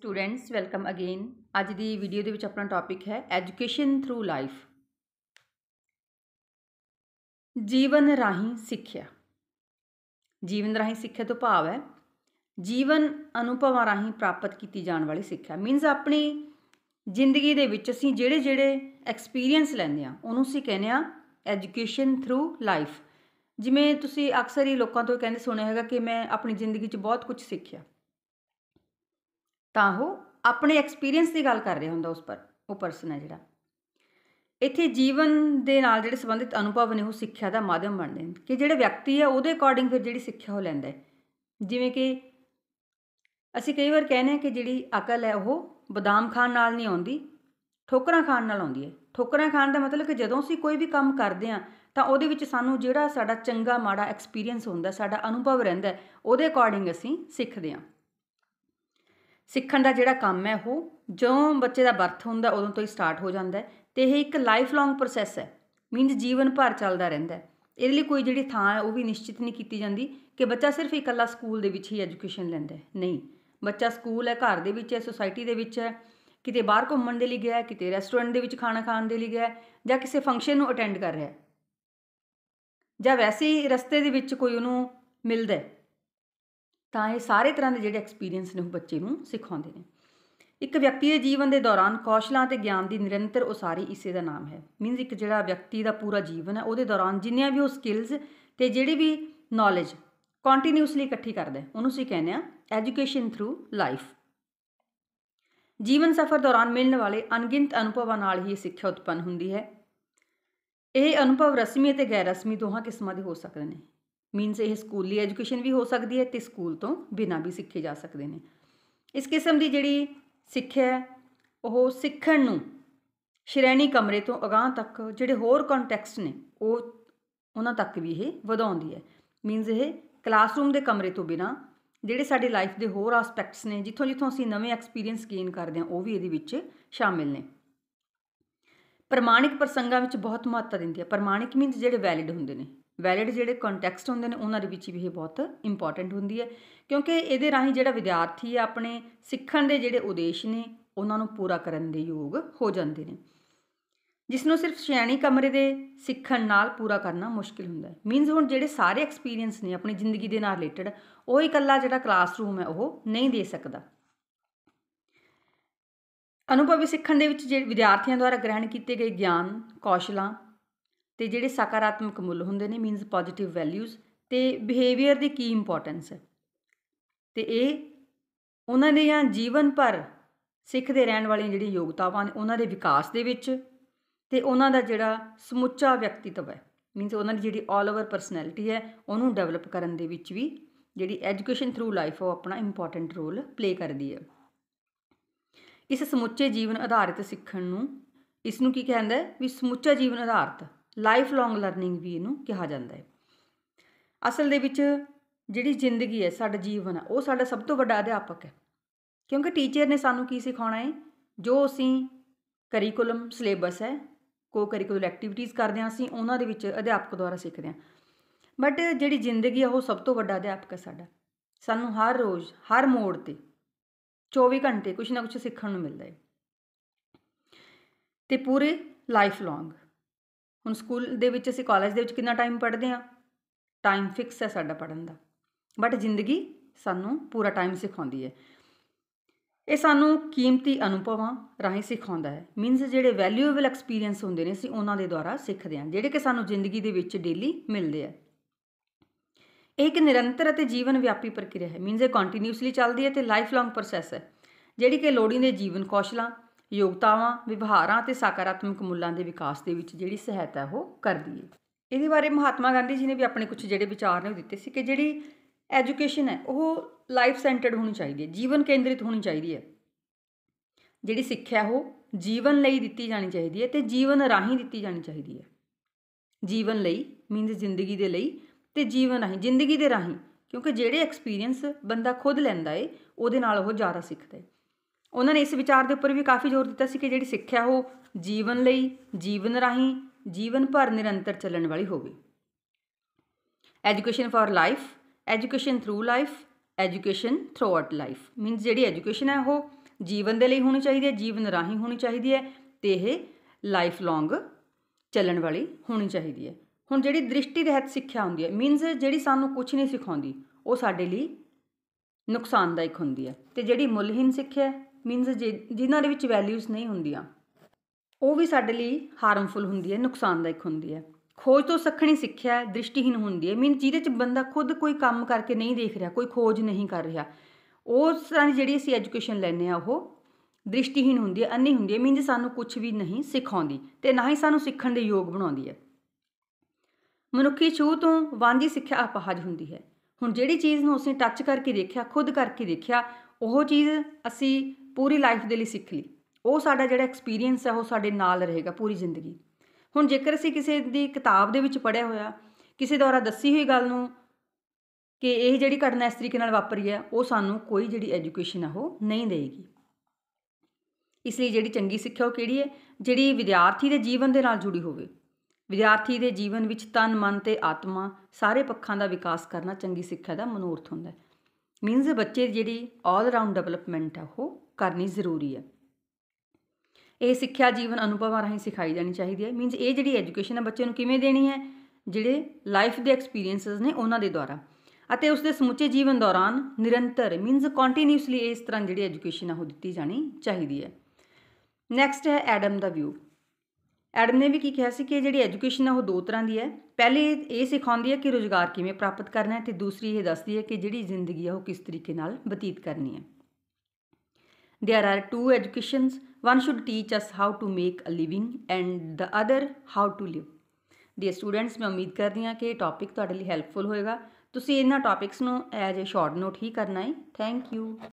students welcome again ਅੱਜ ਦੀ video ਦੇ ਵਿੱਚ ਆਪਣਾ ਟੌਪਿਕ ਹੈ ਐਜੂਕੇਸ਼ਨ ਥਰੂ ਲਾਈਫ ਜੀਵਨ ਰਾਹੀਂ ਸਿੱਖਿਆ ਜੀਵਨ ਰਾਹੀਂ ਸਿੱਖਿਆ ਤੋਂ ਭਾਵ ਹੈ ਜੀਵਨ ਅਨੁਭਵਾਂ ਰਾਹੀਂ ਪ੍ਰਾਪਤ ਕੀਤੀ ਜਾਣ ਵਾਲੀ ਸਿੱਖਿਆ ਮੀਨਸ ਆਪਣੀ ਜ਼ਿੰਦਗੀ ਦੇ ਵਿੱਚ ਅਸੀਂ ਜਿਹੜੇ ਜਿਹੜੇ ਐਕਸਪੀਰੀਅੰਸ ਲੈਂਦੇ ਆ ਉਹਨੂੰ ਅਸੀਂ ਕਹਿੰਦੇ ਆ ਐਜੂਕੇਸ਼ਨ ਥਰੂ ਲਾਈਫ ਜਿਵੇਂ ਤੁਸੀਂ ਅਕਸਰ ਹੀ ਲੋਕਾਂ ਤੋਂ ਕਹਿੰਦੇ ਸੁਣਿਆ ਹੈਗਾ ਕਿ ਮੈਂ ਆਪਣੀ ਜ਼ਿੰਦਗੀ 'ਚ ਬਹੁਤ ਕੁਝ ਸਿੱਖਿਆ ਤਾਂ ਉਹ ਆਪਣੇ ਐਕਸਪੀਰੀਅੰਸ ਦੀ ਗੱਲ ਕਰ ਰਿਹਾ ਹੁੰਦਾ ਉਸ ਪਰ ਉਹ ਪਰਸਨ ਹੈ ਜਿਹੜਾ ਇੱਥੇ ਜੀਵਨ ਦੇ ਨਾਲ ਜਿਹੜੇ ਸੰਬੰਧਿਤ ਅਨੁਭਵ ਨੇ ਉਹ ਸਿੱਖਿਆ ਦਾ ਮਾਧਿਅਮ ਬਣਦੇ ਨੇ ਕਿ ਜਿਹੜੇ ਵਿਅਕਤੀ ਹੈ ਉਹਦੇ ਅਕੋਰਡਿੰਗ ਫਿਰ ਜਿਹੜੀ ਸਿੱਖਿਆ ਉਹ ਲੈਂਦਾ ਹੈ ਜਿਵੇਂ ਕਿ ਅਸੀਂ ਕਈ ਵਾਰ ਕਹਿੰਦੇ ਆ ਕਿ ਜਿਹੜੀ ਅਕਲ ਹੈ ਉਹ ਬਦਾਮ ਖਾਣ ਨਾਲ ਨਹੀਂ ਆਉਂਦੀ ਠੋਕਰਾਂ ਖਾਣ ਨਾਲ ਆਉਂਦੀ ਹੈ ਠੋਕਰਾਂ ਖਾਣ ਦਾ ਮਤਲਬ ਕਿ ਜਦੋਂ ਅਸੀਂ ਕੋਈ ਵੀ ਕੰਮ ਕਰਦੇ ਆ ਤਾਂ ਉਹਦੇ ਵਿੱਚ ਸਾਨੂੰ ਜਿਹੜਾ ਸਾਡਾ ਚੰਗਾ ਮਾੜਾ ਐਕਸਪੀਰੀਅੰਸ ਹੁੰਦਾ ਸਾਡਾ ਅਨੁਭਵ ਰਹਿੰਦਾ ਉਹਦੇ ਅਕੋਰਡਿੰਗ ਅਸੀਂ ਸਿੱਖਦੇ ਆ ਸਿੱਖਣ ਦਾ ਜਿਹੜਾ ਕੰਮ ਹੈ ਉਹ ਜਦੋਂ ਬੱਚੇ ਦਾ ਬਰਥ ਹੁੰਦਾ ਉਦੋਂ ਤੋਂ ਹੀ ਸਟਾਰਟ ਹੋ ਜਾਂਦਾ ਤੇ ਇਹ ਇੱਕ ਲਾਈਫ ਲੌਂਗ ਪ੍ਰੋਸੈਸ ਹੈ ਮੀਨਸ ਜੀਵਨ ਭਰ ਚੱਲਦਾ ਰਹਿੰਦਾ ਹੈ ਇਹਦੇ ਲਈ ਕੋਈ ਜਿਹੜੀ ਥਾਂ ਹੈ ਉਹ ਵੀ ਨਿਸ਼ਚਿਤ ਨਹੀਂ ਕੀਤੀ ਜਾਂਦੀ ਕਿ ਬੱਚਾ ਸਿਰਫ ਇਕੱਲਾ ਸਕੂਲ ਦੇ ਵਿੱਚ ਹੀ ਐਜੂਕੇਸ਼ਨ ਲੈਂਦਾ ਹੈ ਨਹੀਂ ਬੱਚਾ ਸਕੂਲ ਹੈ ਘਰ ਦੇ ਵਿੱਚ ਹੈ ਸੋਸਾਇਟੀ ਦੇ ਵਿੱਚ ਹੈ ਕਿਤੇ ਬਾਹਰ ਘੁੰਮਣ ਦੇ ਲਈ ਗਿਆ ਕਿਤੇ ਰੈਸਟੋਰੈਂਟ ਦੇ ਵਿੱਚ ਖਾਣਾ ਖਾਣ ਦੇ ਲਈ ਗਿਆ ਜਾਂ ਕਿਸੇ ਫੰਕਸ਼ਨ ਨੂੰ ਅਟੈਂਡ ਕਰ ਰਿਹਾ ਜਾਂ ਵੈਸੇ ਹੀ ਰਸਤੇ ਦੇ ਵਿੱਚ ਕੋਈ ਉਹਨੂੰ ਮਿਲਦਾ ਹੈ ਤਾਂ ਇਹ ਸਾਰੇ ਤਰ੍ਹਾਂ ਦੇ ਜਿਹੜੇ ਐਕਸਪੀਰੀਅੰਸ ਨੇ ਉਹ ਬੱਚੇ ਨੂੰ ਸਿਖਾਉਂਦੇ ਨੇ ਇੱਕ ਵਿਅਕਤੀ ਦੇ ਜੀਵਨ ਦੇ ਦੌਰਾਨ ਕੌਸ਼ਲਾਂ ਤੇ ਗਿਆਨ ਦੀ ਨਿਰੰਤਰ ਉਸਾਰੀ ਇਸੇ ਦਾ ਨਾਮ ਹੈ ਮੀਨਸ ਇੱਕ ਜਿਹੜਾ ਵਿਅਕਤੀ ਦਾ ਪੂਰਾ ਜੀਵਨ ਹੈ ਉਹਦੇ ਦੌਰਾਨ ਜਿੰਨੀਆਂ ਵੀ ਉਹ ਸਕਿੱਲਸ ਤੇ ਜਿਹੜੀ ਵੀ ਨੌਲੇਜ ਕੰਟੀਨਿਊਸਲੀ ਇਕੱਠੀ ਕਰਦਾ ਉਹਨੂੰ ਅਸੀਂ ਕਹਿੰਦੇ ਆ ਐਜੂਕੇਸ਼ਨ ਥਰੂ ਲਾਈਫ ਜੀਵਨ ਸਫਰ ਦੌਰਾਨ ਮਿਲਣ ਵਾਲੇ ਅਣਗਿਣਤ ਅਨੁਭਵਾਂ ਨਾਲ ਹੀ ਸਿੱਖਿਆ ਉਤਪੰਨ ਹੁੰਦੀ ਹੈ ਇਹ ਅਨੁਭਵ ਰਸਮੀ ਅਤੇ ਗੈਰ ਰਸਮੀ ਦੋਹਾਂ ਕਿਸਮਾਂ ਦੇ ਹੋ ਸਕਦੇ ਨੇ ਮੀਨਸ ਇਹ ਸਕੂਲੀ ਐਜੂਕੇਸ਼ਨ ਵੀ ਹੋ ਸਕਦੀ ਹੈ ਤੇ ਸਕੂਲ ਤੋਂ ਬਿਨਾ ਵੀ ਸਿੱਖੇ ਜਾ ਸਕਦੇ ਨੇ ਇਸ ਕਿਸਮ ਦੀ ਜਿਹੜੀ ਸਿੱਖਿਆ ਉਹ ਸਿੱਖਣ ਨੂੰ ਸ਼੍ਰੇਣੀ ਕਮਰੇ ਤੋਂ ਅਗਾਹ ਤੱਕ ਜਿਹੜੇ ਹੋਰ ਕੰਟੈਕਸਟ ਨੇ ਉਹ ਉਹਨਾਂ ਤੱਕ ਵੀ ਇਹ ਵਧਾਉਂਦੀ ਹੈ ਮੀਨਸ ਇਹ ਕਲਾਸਰੂਮ ਦੇ ਕਮਰੇ ਤੋਂ ਬਿਨਾ ਜਿਹੜੇ ਸਾਡੇ ਲਾਈਫ ਦੇ ਹੋਰ ਐਸਪੈਕਟਸ ਨੇ ਜਿੱਥੋਂ ਜਿੱਥੋਂ ਅਸੀਂ ਨਵੇਂ ਐਕਸਪੀਰੀਅੰਸ ਗੇਨ ਕਰਦੇ ਹਾਂ ਉਹ ਵੀ ਇਹਦੇ ਵਿੱਚ ਸ਼ਾਮਿਲ ਨੇ ਪ੍ਰਮਾਣਿਕ ਪ੍ਰਸੰਗਾਂ ਵਿੱਚ ਬਹੁਤ ਮਹੱਤਤਾ ਦਿੰਦੀ ਹੈ ਪ੍ਰਮਾਣਿਕ ਮੀਨਸ ਜਿਹੜੇ ਵੈਲਿਡ ਹੁੰਦੇ ਨੇ ਵੈਲਿਡ ਜਿਹੜੇ ਕੰਟੈਕਸਟ ਹੁੰਦੇ ਨੇ ਉਹਨਾਂ ਦੇ ਵਿੱਚ ਵੀ ਇਹ ਬਹੁਤ ਇੰਪੋਰਟੈਂਟ ਹੁੰਦੀ ਹੈ ਕਿਉਂਕਿ ਇਹਦੇ ਰਾਹੀਂ ਜਿਹੜਾ ਵਿਦਿਆਰਥੀ ਹੈ ਆਪਣੇ ਸਿੱਖਣ ਦੇ ਜਿਹੜੇ ਉਦੇਸ਼ ਨੇ ਉਹਨਾਂ ਨੂੰ ਪੂਰਾ ਕਰਨ ਦੇ ਯੋਗ ਹੋ ਜਾਂਦੇ ਨੇ ਜਿਸ ਨੂੰ ਸਿਰਫ ਸ਼ੈਣੀ ਕਮਰੇ ਦੇ ਸਿੱਖਣ ਨਾਲ ਪੂਰਾ ਕਰਨਾ ਮੁਸ਼ਕਿਲ ਹੁੰਦਾ ਹੈ ਮੀਨਸ ਹੁਣ ਜਿਹੜੇ ਸਾਰੇ ਐਕਸਪੀਰੀਅੰਸ ਨੇ ਆਪਣੀ ਜ਼ਿੰਦਗੀ ਦੇ ਨਾਲ ਰਿਲੇਟਡ ਉਹ ਇਕੱਲਾ ਜਿਹੜਾ ਕਲਾਸਰੂਮ ਹੈ ਉਹ ਨਹੀਂ ਦੇ ਸਕਦਾ ਅਨੁਭਵੀ ਸਿੱਖਣ ਦੇ ਵਿੱਚ ਜਿਹੜੇ ਵਿਦਿਆਰਥੀਆਂ ਦੁਆਰਾ ਗ੍ਰਹਿਣ ਕੀਤੇ ਗਏ ਗਿਆਨ ਕੌਸ਼ਲਾਂ ਤੇ ਜਿਹੜੇ ਸਕਾਰਾਤਮਕ ਮੁੱਲ ਹੁੰਦੇ ਨੇ ਮੀਨਸ ਪੋਜ਼ਿਟਿਵ ਵੈਲਿਊਜ਼ ਤੇ ਬਿਹੇਵੀਅਰ ਦੀ ਕੀ ਇੰਪੋਰਟੈਂਸ ਹੈ ਤੇ ਇਹ ਉਹਨਾਂ ਨੇ ਜਾਂ ਜੀਵਨ ਪਰ ਸਿੱਖਦੇ ਰਹਿਣ ਵਾਲੀਆਂ ਜਿਹੜੀਆਂ ਯੋਗਤਾਵਾਂ ਨੇ ਉਹਨਾਂ ਦੇ ਵਿਕਾਸ ਦੇ ਵਿੱਚ ਤੇ ਉਹਨਾਂ ਦਾ ਜਿਹੜਾ ਸਮੁੱਚਾ ਵਿਅਕਤੀਤਵ ਹੈ ਮੀਨਸ ਉਹਨਾਂ ਦੀ ਜਿਹੜੀ 올 ਓਵਰ ਪਰਸਨੈਲਿਟੀ ਹੈ ਉਹਨੂੰ ਡਿਵੈਲਪ ਕਰਨ ਦੇ ਵਿੱਚ ਵੀ ਜਿਹੜੀ ਐਜੂਕੇਸ਼ਨ ਥਰੂ ਲਾਈਫ ਉਹ ਆਪਣਾ ਇੰਪੋਰਟੈਂਟ ਰੋਲ ਪਲੇ ਕਰਦੀ ਹੈ ਇਸ ਸਮੁੱਚੇ ਜੀਵਨ ਆਧਾਰਿਤ ਸਿੱਖਣ ਨੂੰ ਇਸ ਨੂੰ ਕੀ ਕਹਿੰਦਾ ਵੀ ਸਮੁੱਚਾ ਜੀਵਨ ਆਧਾਰਿਤ ਲਾਈਫ ਲੌਂਗ ਲਰਨਿੰਗ ਵੀ ਇਹਨੂੰ ਕਿਹਾ ਜਾਂਦਾ ਹੈ ਅਸਲ ਦੇ ਵਿੱਚ ਜਿਹੜੀ ਜ਼ਿੰਦਗੀ ਹੈ ਸਾਡਾ ਜੀਵਨ ਹੈ ਉਹ ਸਾਡਾ ਸਭ ਤੋਂ ਵੱਡਾ ਅਧਿਆਪਕ ਹੈ ਕਿਉਂਕਿ ਟੀਚਰ ਨੇ ਸਾਨੂੰ ਕੀ ਸਿਖਾਉਣਾ ਹੈ ਜੋ ਅਸੀਂ ਕਰਿਕੂਲਮ ਸਿਲੇਬਸ ਹੈ ਕੋ ਕਰਿਕੂਲਰ ਐਕਟੀਵਿਟੀਜ਼ ਕਰਦੇ ਹਾਂ ਅਸੀਂ ਉਹਨਾਂ ਦੇ ਵਿੱਚ ਅਧਿਆਪਕ ਦੁਆਰਾ ਸਿੱਖਦੇ ਹਾਂ ਬਟ ਜਿਹੜੀ ਜ਼ਿੰਦਗੀ ਹੈ ਉਹ ਸਭ ਤੋਂ ਵੱਡਾ ਅਧਿਆਪਕ ਹੈ ਸਾਡਾ ਸਾਨੂੰ ਹਰ ਰੋਜ਼ ਹਰ ਮੋੜ ਤੇ 24 ਘੰਟੇ ਕੁਝ ਨਾ ਕੁਝ ਸਿੱਖਣ ਨੂੰ ਮਿਲਦਾ ਹੈ ਤੇ ਪੂਰੇ ਲਾਈਫ ਲੌਂਗ ਹੁਣ ਸਕੂਲ ਦੇ ਵਿੱਚ ਅਸੀਂ ਕਾਲਜ ਦੇ ਵਿੱਚ ਕਿੰਨਾ ਟਾਈਮ ਪੜ੍ਹਦੇ ਆ ਟਾਈਮ ਫਿਕਸ ਹੈ ਸਾਡਾ ਪੜਨ ਦਾ ਬਟ ਜ਼ਿੰਦਗੀ ਸਾਨੂੰ ਪੂਰਾ ਟਾਈਮ ਸਿਖਾਉਂਦੀ ਹੈ ਇਹ ਸਾਨੂੰ ਕੀਮਤੀ ਅਨੁਭਵਾਂ ਰਾਹੀਂ ਸਿਖਾਉਂਦਾ ਹੈ ਮੀਨਸ ਜਿਹੜੇ ਵੈਲਿਊਏਬਲ ਐਕਸਪੀਰੀਅੰਸ ਹੁੰਦੇ ਨੇ ਅਸੀਂ ਉਹਨਾਂ ਦੇ ਦੁਆਰਾ ਸਿੱਖਦੇ ਹਾਂ ਜਿਹੜੇ ਕਿ ਸਾਨੂੰ ਜ਼ਿੰਦਗੀ ਦੇ ਵਿੱਚ ਡੇਲੀ ਮਿਲਦੇ ਆ ਇਹ ਇੱਕ ਨਿਰੰਤਰ ਅਤੇ ਜੀਵਨ ਵਿਆਪੀ ਪ੍ਰਕਿਰਿਆ ਹੈ ਮੀਨਸ ਇਹ ਕੰਟੀਨਿਊਸਲੀ ਚੱਲਦੀ ਹੈ ਤੇ ਲਾਈਫ ਲੌਂਗ ਪ੍ਰੋਸੈਸ ਹੈ ਜਿਹੜੀ ਕਿ ਲੋੜੀਂਦੇ ਜੀਵਨ ਕੌਸ਼ਲਾਂ ਯੋਗਤਾਵਾਂ ਵਿਵਹਾਰਾਂ ਤੇ ਸਕਾਰਾਤਮਕ ਮੁੱਲਾਂ ਦੇ ਵਿਕਾਸ ਦੇ ਵਿੱਚ ਜਿਹੜੀ ਸਹਾਇਤਾ ਉਹ ਕਰਦੀ ਹੈ ਇਹਦੇ ਬਾਰੇ ਮਹਾਤਮਾ ਗਾਂਧੀ ਜੀ ਨੇ ਵੀ ਆਪਣੇ ਕੁਝ ਜਿਹੜੇ ਵਿਚਾਰ ਨੇ ਉਹ ਦਿੱਤੇ ਸੀ ਕਿ ਜਿਹੜੀ ਐਜੂਕੇਸ਼ਨ ਹੈ ਉਹ ਲਾਈਫ ਸੈਂਟਰਡ ਹੋਣੀ ਚਾਹੀਦੀ ਹੈ ਜੀਵਨ ਕੇਂਦਰਿਤ ਹੋਣੀ ਚਾਹੀਦੀ ਹੈ ਜਿਹੜੀ ਸਿੱਖਿਆ ਉਹ ਜੀਵਨ ਲਈ ਦਿੱਤੀ ਜਾਣੀ ਚਾਹੀਦੀ ਹੈ ਤੇ ਜੀਵਨ ਰਾਹੀਂ ਦਿੱਤੀ ਜਾਣੀ ਚਾਹੀਦੀ ਹੈ ਜੀਵਨ ਲਈ ਮੀਨਸ ਜ਼ਿੰਦਗੀ ਦੇ ਲਈ ਤੇ ਜੀਵਨ ਰਾਹੀਂ ਜ਼ਿੰਦਗੀ ਦੇ ਰਾਹੀਂ ਕਿਉਂਕਿ ਜਿਹੜੇ ਐਕਸਪੀਰੀਅੰਸ ਬੰਦਾ ਖੁਦ ਲੈਂਦਾ ਏ ਉਹਦੇ ਨਾਲ ਉਹ ਜ਼ਿਆਦਾ ਸਿੱਖਦਾ ਏ ਉਹਨਾਂ ਨੇ ਇਸ ਵਿਚਾਰ ਦੇ ਉੱਪਰ ਵੀ ਕਾਫੀ ਜ਼ੋਰ ਦਿੱਤਾ ਸੀ ਕਿ ਜਿਹੜੀ ਸਿੱਖਿਆ ਉਹ ਜੀਵਨ ਲਈ ਜੀਵਨ ਰਾਹੀਂ ਜੀਵਨ ਭਰ ਨਿਰੰਤਰ ਚੱਲਣ ਵਾਲੀ ਹੋਵੇ education for life education through life education at life means ਜਿਹੜੀ ਐਜੂਕੇਸ਼ਨ ਹੈ ਉਹ ਜੀਵਨ ਦੇ ਲਈ ਹੋਣੀ ਚਾਹੀਦੀ ਹੈ ਜੀਵਨ ਰਾਹੀਂ ਹੋਣੀ ਚਾਹੀਦੀ ਹੈ ਤੇ ਇਹ ਲਾਈਫ ਲੌਂਗ ਚੱਲਣ ਵਾਲੀ ਹੋਣੀ ਚਾਹੀਦੀ ਹੈ ਹੁਣ ਜਿਹੜੀ ਦ੍ਰਿਸ਼ਟੀ ਰਹਿਤ ਸਿੱਖਿਆ ਹੁੰਦੀ ਹੈ ਮੀਨਸ ਜਿਹੜੀ ਸਾਨੂੰ ਕੁਝ ਨਹੀਂ ਸਿਖਾਉਂਦੀ ਉਹ ਸਾਡੇ ਲਈ ਨੁਕਸਾਨਦਾਇਕ ਹੁੰਦੀ ਹੈ ਤੇ ਜਿਹੜੀ ਮੁੱਲਹੀਨ ਸਿੱਖਿਆ ਮੀਨਸ ਜਿਨ੍ਹਾਂ ਦੇ ਵਿੱਚ ਵੈਲਿਊਜ਼ ਨਹੀਂ ਹੁੰਦੀਆਂ ਉਹ ਵੀ ਸਾਡੇ ਲਈ ਹਾਰਮਫੁਲ ਹੁੰਦੀ ਹੈ ਨੁਕਸਾਨਦਾਇਕ ਹੁੰਦੀ ਹੈ ਖੋਜ ਤੋਂ ਸੱਖਣੀ ਸਿੱਖਿਆ ਦ੍ਰਿਸ਼ਟੀਹੀਨ ਹੁੰਦੀ ਹੈ ਮੀਨ ਜਿਹਦੇ ਚ ਬੰਦਾ ਖੁਦ ਕੋਈ ਕੰਮ ਕਰਕੇ ਨਹੀਂ ਦੇਖ ਰਿਹਾ ਕੋਈ ਖੋਜ ਨਹੀਂ ਕਰ ਰਿਹਾ ਉਹ ਤਰ੍ਹਾਂ ਦੀ ਜਿਹੜੀ ਅਸੀਂ ਐਜੂਕੇਸ਼ਨ ਲੈਨੇ ਆ ਉਹ ਦ੍ਰਿਸ਼ਟੀਹੀਨ ਹੁੰਦੀ ਹੈ ਅੰਨੀ ਹੁੰਦੀ ਹੈ ਮੀਨ ਸਾਨੂੰ ਕੁਝ ਵੀ ਨਹੀਂ ਸਿਖਾਉਂਦੀ ਤੇ ਨਾ ਹੀ ਸਾਨੂੰ ਸਿੱਖਣ ਦੇ ਯੋਗ ਬਣਾਉਂਦੀ ਹੈ ਮਨੁੱਖੀ ਛੂ ਤੋਂ ਵਾਂਝੀ ਸਿੱਖਿਆ ਅਪਹਾਜ ਹੁੰਦੀ ਹੈ ਹੁਣ ਜਿਹੜੀ ਚੀਜ਼ ਨੂੰ ਅਸੀਂ ਟੱਚ ਕਰਕੇ ਦੇਖਿਆ ਖੁਦ ਕਰਕੇ ਦੇਖਿਆ ਉਹ ਚੀਜ਼ ਅਸੀਂ ਪੂਰੀ ਲਾਈਫ ਦੇ ਲਈ ਸਿੱਖ ਲਈ ਉਹ ਸਾਡਾ ਜਿਹੜਾ ਐਕਸਪੀਰੀਅੰਸ ਹੈ ਉਹ ਸਾਡੇ ਨਾਲ ਰਹੇਗਾ ਪੂਰੀ ਜ਼ਿੰਦਗੀ ਹੁਣ ਜੇਕਰ ਅਸੀਂ ਕਿਸੇ ਦੀ ਕਿਤਾਬ ਦੇ ਵਿੱਚ ਪੜਿਆ ਹੋਇਆ ਕਿਸੇ ਦੁਆਰਾ ਦੱਸੀ ਹੋਈ ਗੱਲ ਨੂੰ ਕਿ ਇਹ ਜਿਹੜੀ ਘਟਨਾ ਇਸ ਤਰੀਕੇ ਨਾਲ ਵਾਪਰੀ ਹੈ ਉਹ ਸਾਨੂੰ ਕੋਈ ਜਿਹੜੀ ਐਜੂਕੇਸ਼ਨ ਆ ਉਹ ਨਹੀਂ ਦੇਗੀ ਇਸ ਲਈ ਜਿਹੜੀ ਚੰਗੀ ਸਿੱਖਿਆ ਉਹ ਕਿਹੜੀ ਹੈ ਜਿਹੜੀ ਵਿਦਿਆਰਥੀ ਦੇ ਜੀਵਨ ਦੇ ਨਾਲ ਜੁੜੀ ਹੋਵੇ ਵਿਦਿਆਰਥੀ ਦੇ ਜੀਵਨ ਵਿੱਚ ਤਨ ਮਨ ਤੇ ਆਤਮਾ ਸਾਰੇ ਪੱਖਾਂ ਦਾ ਵਿਕਾਸ ਕਰਨਾ ਚੰਗੀ ਸਿੱਖਿਆ ਦਾ ਮਨੋਰਥ ਹੁੰਦਾ ਹੈ ਮੀਨਜ਼ ਬੱਚੇ ਜਿਹੜੀ ਆਲ ਰਾਊਂਡ ਡਿਵੈਲਪਮੈਂਟ ਆ ਉਹ ਕਰਨੀ ਜ਼ਰੂਰੀ ਹੈ ਇਹ ਸਿੱਖਿਆ ਜੀਵਨ ਅਨੁਭਵਾਂ ਰਾਹੀਂ ਸਿਖਾਈ ਜਾਣੀ ਚਾਹੀਦੀ ਹੈ ਮੀਨਸ ਇਹ ਜਿਹੜੀ ਐਜੂਕੇਸ਼ਨ ਹੈ ਬੱਚੇ ਨੂੰ ਕਿਵੇਂ ਦੇਣੀ ਹੈ ਜਿਹੜੇ ਲਾਈਫ ਦੇ ਐਕਸਪੀਰੀਐਂਸਸ ਨੇ ਉਹਨਾਂ ਦੇ ਦੁਆਰਾ ਅਤੇ ਉਸ ਦੇ ਸਮੁੱਚੇ ਜੀਵਨ ਦੌਰਾਨ ਨਿਰੰਤਰ ਮੀਨਸ ਕੰਟੀਨਿਊਸਲੀ ਇਸ ਤਰ੍ਹਾਂ ਜਿਹੜੀ ਐਜੂਕੇਸ਼ਨ ਆ ਉਹ ਦਿੱਤੀ ਜਾਣੀ ਚਾਹੀਦੀ ਹੈ ਨੈਕਸਟ ਹੈ ਐਡਮ ਦਾ ਵਿਊ ਐਡਮ ਨੇ ਵੀ ਕੀ ਕਿਹਾ ਸੀ ਕਿ ਜਿਹੜੀ ਐਜੂਕੇਸ਼ਨ ਆ ਉਹ ਦੋ ਤਰ੍ਹਾਂ ਦੀ ਹੈ ਪਹਿਲੇ ਇਹ ਸਿਖਾਉਂਦੀ ਹੈ ਕਿ ਰੋਜ਼ਗਾਰ ਕਿਵੇਂ ਪ੍ਰਾਪਤ ਕਰਨਾ ਹੈ ਤੇ ਦੂਸਰੀ ਇਹ ਦੱਸਦੀ ਹੈ ਕਿ ਜਿਹੜੀ ਜ਼ਿੰਦਗੀ ਆ ਉਹ ਕਿਸ ਤਰੀਕੇ ਨਾਲ ਬਤੀਤ ਕਰਨੀ ਹੈ there are two educations one should teach us how to make a living and the other how to live dear students main ummeed karti hu ki ye topic tade liye helpful hoega tusi inna topics nu as a short note hi karna hai thank you